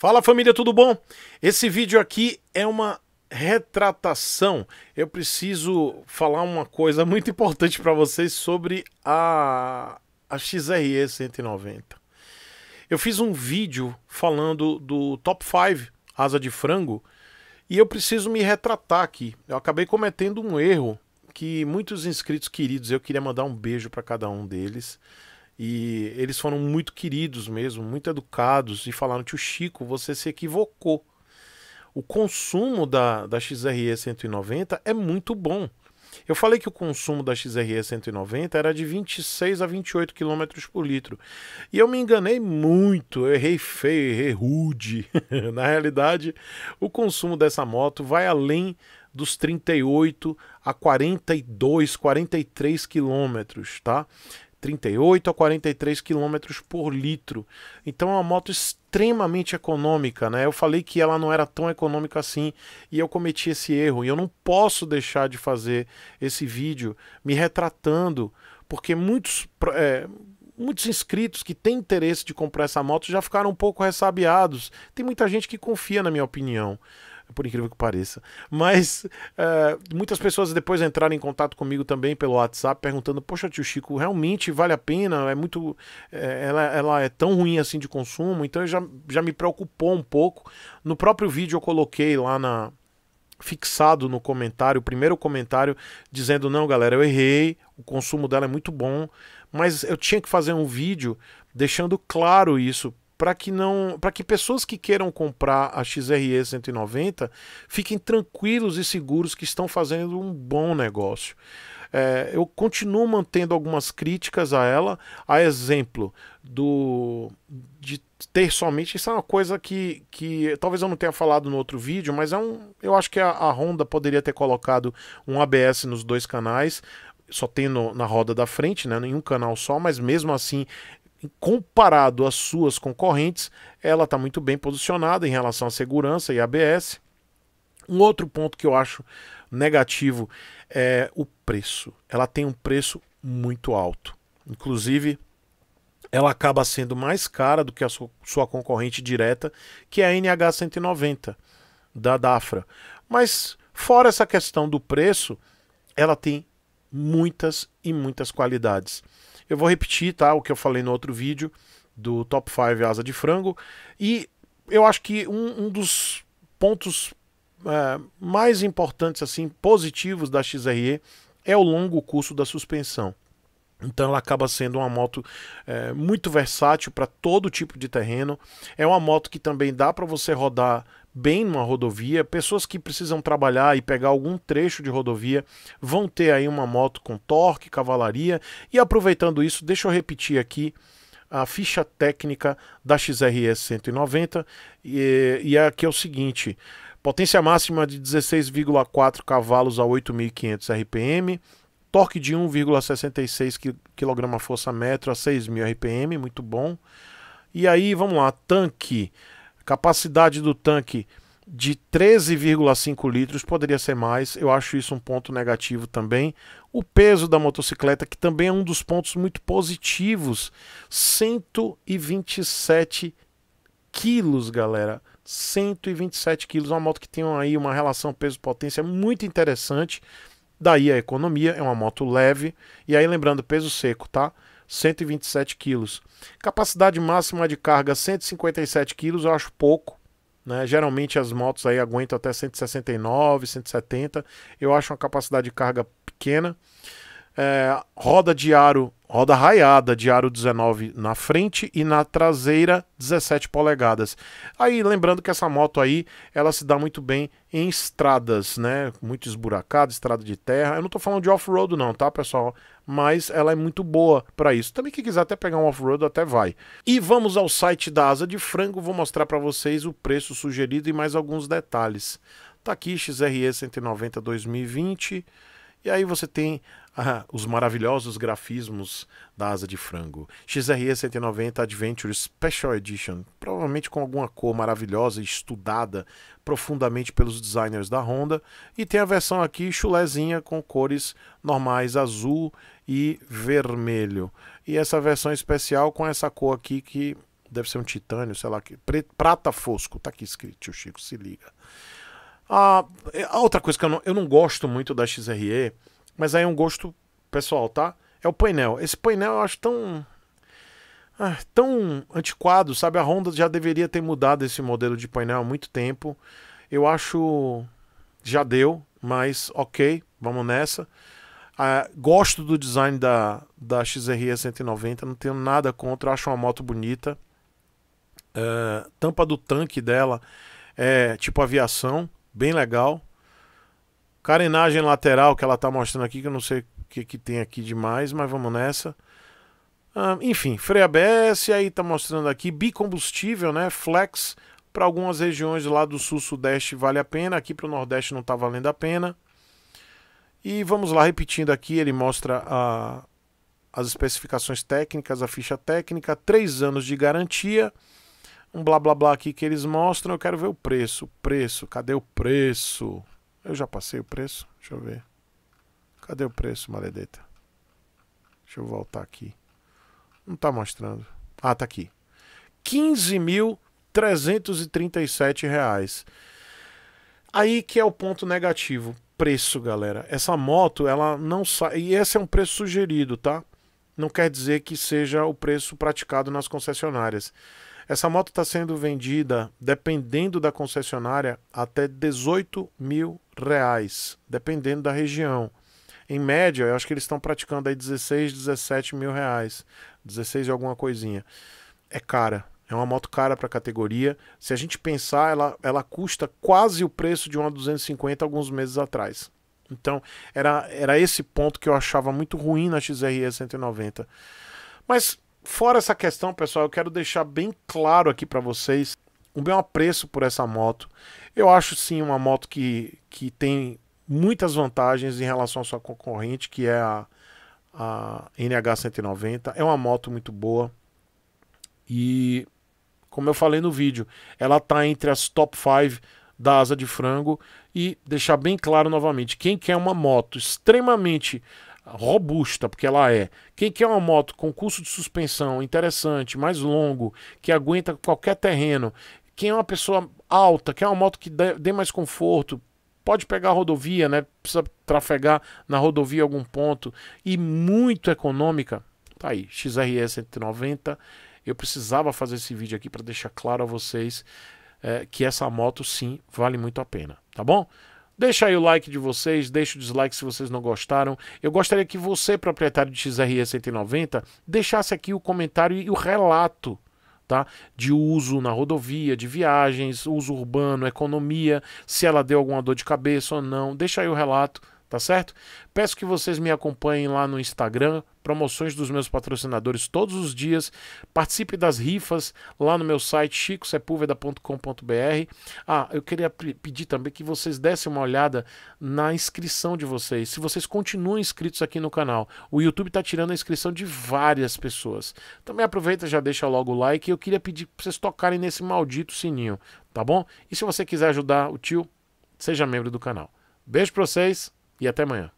Fala família, tudo bom? Esse vídeo aqui é uma retratação. Eu preciso falar uma coisa muito importante para vocês sobre a, a XRE 190. Eu fiz um vídeo falando do Top 5 Asa de Frango e eu preciso me retratar aqui. Eu acabei cometendo um erro que muitos inscritos queridos, eu queria mandar um beijo para cada um deles. E eles foram muito queridos mesmo, muito educados e falaram: Tio Chico, você se equivocou. O consumo da, da XRE 190 é muito bom. Eu falei que o consumo da XRE 190 era de 26 a 28 km por litro. E eu me enganei muito, eu errei feio, errei rude. Na realidade, o consumo dessa moto vai além dos 38 a 42, 43 quilômetros, tá? 38 a 43 km por litro. Então é uma moto extremamente econômica, né? Eu falei que ela não era tão econômica assim e eu cometi esse erro. E eu não posso deixar de fazer esse vídeo me retratando, porque muitos. É, muitos inscritos que têm interesse de comprar essa moto já ficaram um pouco ressabiados. Tem muita gente que confia na minha opinião por incrível que pareça. Mas uh, muitas pessoas depois entraram em contato comigo também pelo WhatsApp, perguntando: Poxa, tio Chico, realmente vale a pena? É muito. É, ela, ela é tão ruim assim de consumo, então já, já me preocupou um pouco. No próprio vídeo eu coloquei lá na, fixado no comentário, o primeiro comentário, dizendo: Não, galera, eu errei, o consumo dela é muito bom, mas eu tinha que fazer um vídeo deixando claro isso para que não, para que pessoas que queiram comprar a XRE 190 fiquem tranquilos e seguros que estão fazendo um bom negócio. É, eu continuo mantendo algumas críticas a ela, a exemplo do de ter somente isso é uma coisa que, que talvez eu não tenha falado no outro vídeo, mas é um eu acho que a, a Honda poderia ter colocado um ABS nos dois canais, só tem no, na roda da frente, né, em um canal só, mas mesmo assim comparado às suas concorrentes, ela está muito bem posicionada em relação à segurança e ABS. Um outro ponto que eu acho negativo é o preço. Ela tem um preço muito alto. Inclusive, ela acaba sendo mais cara do que a sua concorrente direta, que é a NH190 da Dafra. Mas, fora essa questão do preço, ela tem muitas e muitas qualidades. Eu vou repetir, tá, o que eu falei no outro vídeo do Top 5 Asa de Frango. E eu acho que um, um dos pontos é, mais importantes, assim, positivos da XRE é o longo curso da suspensão. Então ela acaba sendo uma moto é, muito versátil para todo tipo de terreno. É uma moto que também dá para você rodar bem numa rodovia, pessoas que precisam trabalhar e pegar algum trecho de rodovia vão ter aí uma moto com torque, cavalaria. E aproveitando isso, deixa eu repetir aqui a ficha técnica da XRS 190 e, e aqui é o seguinte. Potência máxima de 16,4 cavalos a 8.500 RPM, torque de 1,66 kgfm a 6.000 RPM, muito bom. E aí, vamos lá, tanque Capacidade do tanque de 13,5 litros, poderia ser mais, eu acho isso um ponto negativo também. O peso da motocicleta, que também é um dos pontos muito positivos, 127 quilos, galera. 127 quilos, é uma moto que tem aí uma relação peso-potência muito interessante. Daí a economia, é uma moto leve. E aí, lembrando, peso seco, tá? 127 quilos. Capacidade máxima de carga 157 quilos, eu acho pouco. Né? Geralmente as motos aí aguentam até 169, 170. Eu acho uma capacidade de carga pequena. É, roda de aro, roda raiada de aro 19 na frente e na traseira 17 polegadas. Aí lembrando que essa moto aí, ela se dá muito bem em estradas, né? Muito esburacada, estrada de terra. Eu não tô falando de off-road não, tá, pessoal? Mas ela é muito boa para isso. Também quem quiser até pegar um off-road até vai. E vamos ao site da Asa de Frango, vou mostrar para vocês o preço sugerido e mais alguns detalhes. Tá aqui XRE 190 2020. E aí você tem ah, os maravilhosos grafismos da asa de frango. XRE 190 Adventure Special Edition, provavelmente com alguma cor maravilhosa, estudada profundamente pelos designers da Honda. E tem a versão aqui chulezinha com cores normais azul e vermelho. E essa versão especial com essa cor aqui que deve ser um titânio, sei lá, que prata fosco, tá aqui escrito, tio Chico, se liga. A, ah, é, a outra coisa que eu não, eu não gosto muito da XRE, mas aí é um gosto pessoal, tá? É o painel. Esse painel eu acho tão. Ah, tão antiquado, sabe? A Honda já deveria ter mudado esse modelo de painel há muito tempo. Eu acho. Já deu, mas ok, vamos nessa. Ah, gosto do design da, da XRE 190, não tenho nada contra, acho uma moto bonita. Uh, tampa do tanque dela é tipo aviação bem legal. Carenagem lateral que ela está mostrando aqui, que eu não sei o que, que tem aqui demais, mas vamos nessa. Ah, enfim, freio ABS, aí está mostrando aqui bicombustível, né? Flex para algumas regiões lá do sul-sudeste vale a pena, aqui para o nordeste não está valendo a pena. E vamos lá, repetindo aqui, ele mostra a, as especificações técnicas, a ficha técnica, três anos de garantia um blá blá blá aqui que eles mostram, eu quero ver o preço. Preço, cadê o preço? Eu já passei o preço? Deixa eu ver. Cadê o preço, maledeta? Deixa eu voltar aqui. Não tá mostrando. Ah, tá aqui. 15.337 reais. Aí que é o ponto negativo. Preço, galera. Essa moto, ela não sai. E esse é um preço sugerido, tá? Não quer dizer que seja o preço praticado nas concessionárias. Essa moto está sendo vendida, dependendo da concessionária, até 18 mil reais, dependendo da região. Em média, eu acho que eles estão praticando aí 16, 17 mil reais, 16 e alguma coisinha. É cara, é uma moto cara para a categoria. Se a gente pensar, ela, ela custa quase o preço de uma 250 alguns meses atrás. Então, era, era esse ponto que eu achava muito ruim na XRE 190. Mas Fora essa questão, pessoal, eu quero deixar bem claro aqui para vocês o meu apreço por essa moto. Eu acho sim uma moto que, que tem muitas vantagens em relação à sua concorrente, que é a, a NH190. É uma moto muito boa. E, como eu falei no vídeo, ela está entre as top 5 da asa de frango. E deixar bem claro novamente: quem quer uma moto extremamente robusta, porque ela é. Quem quer uma moto com curso de suspensão interessante, mais longo, que aguenta qualquer terreno, quem é uma pessoa alta, quer uma moto que dê, mais conforto, pode pegar a rodovia, né? Precisa trafegar na rodovia em algum ponto e muito econômica. Tá aí, XRE 190. Eu precisava fazer esse vídeo aqui para deixar claro a vocês é, que essa moto sim vale muito a pena, tá bom? Deixa aí o like de vocês, deixa o dislike se vocês não gostaram. Eu gostaria que você, proprietário de XRE 190, deixasse aqui o comentário e o relato Tá? de uso na rodovia, de viagens, uso urbano, economia, se ela deu alguma dor de cabeça ou não. Deixa aí o relato tá certo? Peço que vocês me acompanhem lá no Instagram, promoções dos meus patrocinadores todos os dias, participe das rifas lá no meu site chicosepulveda.com.br. Ah, eu queria pedir também que vocês dessem uma olhada na inscrição de vocês, se vocês continuam inscritos aqui no canal. O YouTube tá tirando a inscrição de várias pessoas. Também aproveita já deixa logo o like eu queria pedir para vocês tocarem nesse maldito sininho, tá bom? E se você quiser ajudar o tio, seja membro do canal. Beijo para vocês e até amanhã.